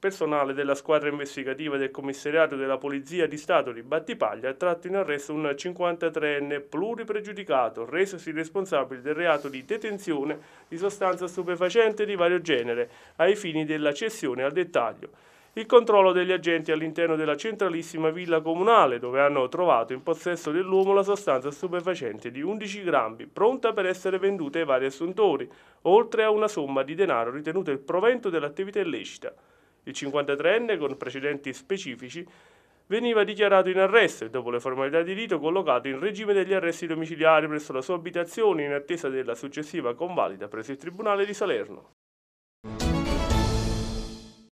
Personale della squadra investigativa del commissariato della Polizia di Stato di Battipaglia ha tratto in arresto un 53enne pluripregiudicato, resosi responsabile del reato di detenzione di sostanza stupefacente di vario genere, ai fini della cessione al dettaglio il controllo degli agenti all'interno della centralissima villa comunale dove hanno trovato in possesso dell'uomo la sostanza stupefacente di 11 grammi pronta per essere venduta ai vari assuntori, oltre a una somma di denaro ritenuta il provento dell'attività illecita. Il 53enne, con precedenti specifici, veniva dichiarato in arresto e dopo le formalità di rito collocato in regime degli arresti domiciliari presso la sua abitazione in attesa della successiva convalida presso il Tribunale di Salerno.